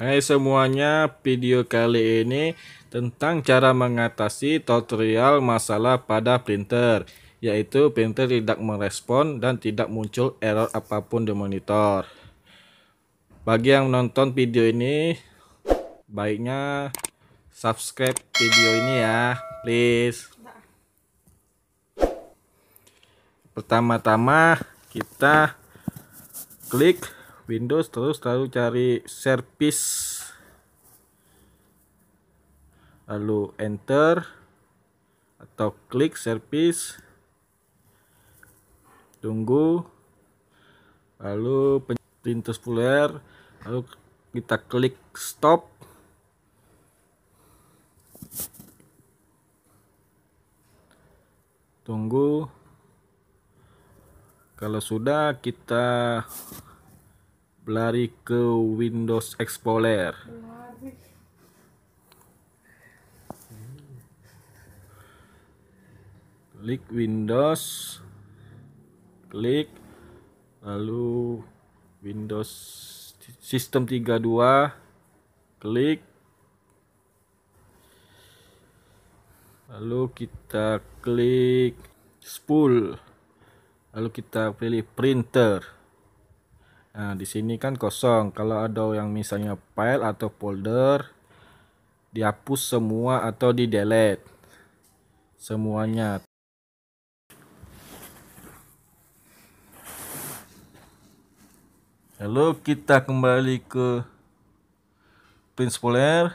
Hai semuanya, video kali ini tentang cara mengatasi tutorial masalah pada printer, yaitu printer tidak merespon dan tidak muncul error apapun di monitor. Bagi yang menonton video ini, baiknya subscribe video ini ya, please. Pertama-tama kita klik Windows terus lalu cari service lalu enter atau klik service tunggu lalu lintas puler lalu kita klik stop tunggu kalau sudah kita lari ke Windows Explorer. Klik Windows, klik lalu Windows System 32, klik lalu kita klik spool lalu kita pilih printer Nah, di sini kan kosong. Kalau ada yang misalnya file atau folder, dihapus semua atau di delete semuanya. Lalu kita kembali ke print folder.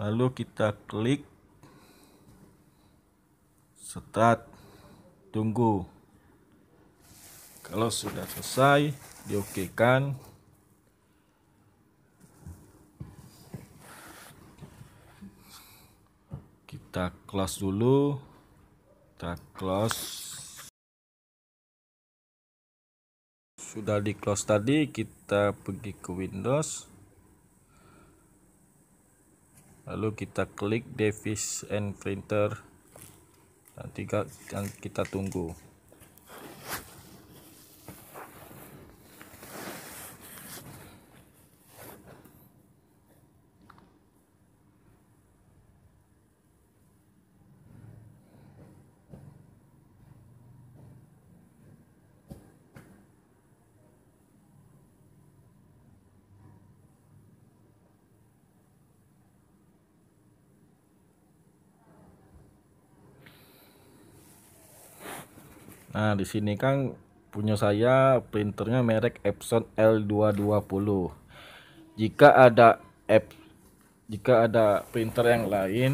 Lalu kita klik start tunggu. Kalau sudah selesai, di kan, Kita close dulu. Kita close. Sudah di close tadi, kita pergi ke Windows. Lalu kita klik Device and Printer. Nanti kita tunggu. Nah, di sini kan punya saya printernya merek Epson L220. Jika ada app jika ada printer yang lain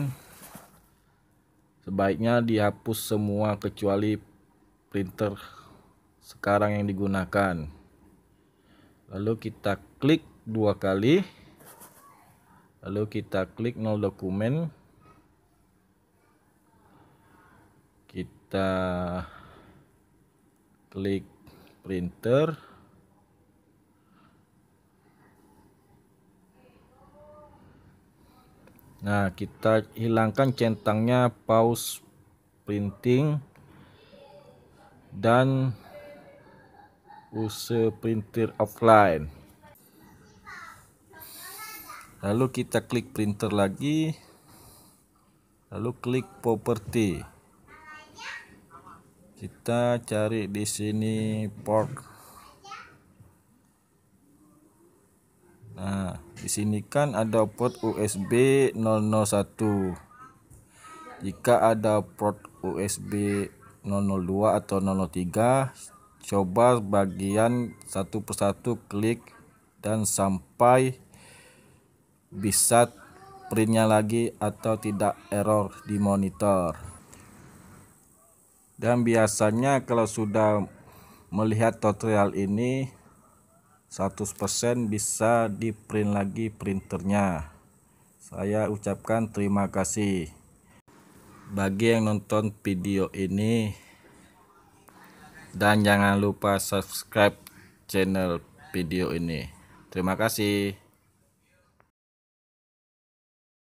sebaiknya dihapus semua kecuali printer sekarang yang digunakan. Lalu kita klik dua kali. Lalu kita klik nol dokumen. Kita klik printer nah kita hilangkan centangnya pause printing dan use printer offline lalu kita klik printer lagi lalu klik property kita cari di sini pork nah di sini kan ada port USB 001 jika ada port USB 002 atau 003 coba bagian satu persatu klik dan sampai bisa printnya lagi atau tidak error di monitor dan biasanya kalau sudah melihat tutorial ini 100% bisa di print lagi printernya saya ucapkan terima kasih bagi yang nonton video ini dan jangan lupa subscribe channel video ini terima kasih